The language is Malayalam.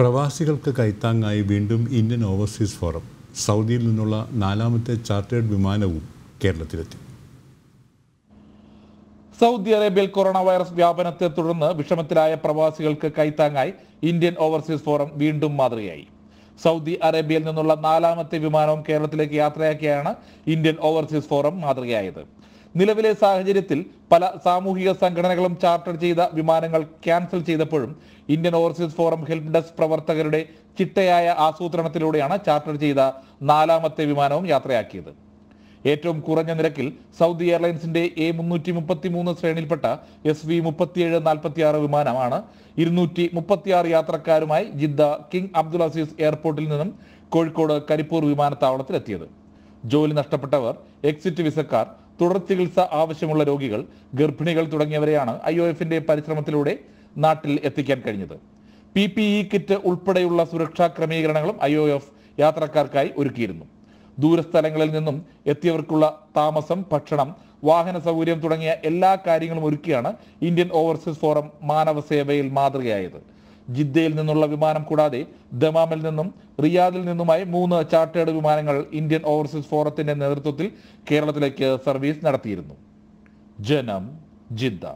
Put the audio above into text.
പ്രവാസികൾക്ക് കൈത്താങ്ങായി വീണ്ടും ഇന്ത്യൻ ഓവർസീസ് ഫോറം സൗദിയിൽ നിന്നുള്ള നാലാമത്തെ ചാർട്ടേഡ് വിമാനവും കേരളത്തിലെത്തി സൗദി അറേബ്യയിൽ കൊറോണ വൈറസ് വ്യാപനത്തെ തുടർന്ന് വിഷമത്തിലായ പ്രവാസികൾക്ക് കൈത്താങ്ങായി ഇന്ത്യൻ ഓവർസീസ് ഫോറം വീണ്ടും മാതൃകയായി സൗദി അറേബ്യയിൽ നിന്നുള്ള നാലാമത്തെ വിമാനവും കേരളത്തിലേക്ക് യാത്രയാക്കിയാണ് ഇന്ത്യൻ ഓവർസീസ് ഫോറം മാതൃകയായത് നിലവിലെ സാഹചര്യത്തിൽ പല സാമൂഹിക സംഘടനകളും ചാർട്ടർ ചെയ്ത വിമാനങ്ങൾ ക്യാൻസൽ ചെയ്തപ്പോഴും Indian overseas forum help desk പ്രവർത്തകരുടെ ചിട്ടയായ ആസൂത്രണത്തിലൂടെയാണ് ചാർട്ടർ ചെയ്ത നാലാമത്തെ വിമാനവും യാത്രയാക്കിയത് ഏറ്റവും കുറഞ്ഞ നിരക്കിൽ സൗദി എയർലൈൻസിന്റെ എ മുന്നൂറ്റി മുപ്പത്തി മൂന്ന് ശ്രേണിയിൽപ്പെട്ട എസ് വി മുപ്പത്തിയേഴ് നാൽപ്പത്തി ആറ് വിമാനമാണ് ഇരുന്നൂറ്റി മുപ്പത്തിയാറ് യാത്രക്കാരുമായി ജിദ്ദ കിങ് അബ്ദുൾ അസീസ് എയർപോർട്ടിൽ നിന്നും കോഴിക്കോട് കരിപ്പൂർ വിമാനത്താവളത്തിലെത്തിയത് ജോലി നഷ്ടപ്പെട്ടവർ എക്സിറ്റ് വിസക്കാർ തുടർ ചികിത്സ ആവശ്യമുള്ള രോഗികൾ ഗർഭിണികൾ തുടങ്ങിയവരെയാണ് ഐ ഒ എഫിന്റെ പരിശ്രമത്തിലൂടെ നാട്ടിൽ എത്തിക്കാൻ കഴിഞ്ഞത് പി പി ഇ കിറ്റ് ഉൾപ്പെടെയുള്ള സുരക്ഷാ ക്രമീകരണങ്ങളും ഐ ഒ എഫ് യാത്രക്കാർക്കായി ഒരുക്കിയിരുന്നു ദൂരസ്ഥലങ്ങളിൽ നിന്നും എത്തിയവർക്കുള്ള താമസം ഭക്ഷണം വാഹന സൗകര്യം തുടങ്ങിയ എല്ലാ കാര്യങ്ങളും ഒരുക്കിയാണ് ഇന്ത്യൻ ഓവർസീസ് ഫോറം മാനവ സേവയിൽ മാതൃകയായത് ജിദ്ദയിൽ നിന്നുള്ള വിമാനം കൂടാതെ ദമാമിൽ നിന്നും റിയാദിൽ നിന്നുമായി മൂന്ന് ചാർട്ടേഡ് വിമാനങ്ങൾ ഇന്ത്യൻ ഓവർസീസ് ഫോറത്തിന്റെ നേതൃത്വത്തിൽ കേരളത്തിലേക്ക് സർവീസ് നടത്തിയിരുന്നു ജനം ജിദ്ദ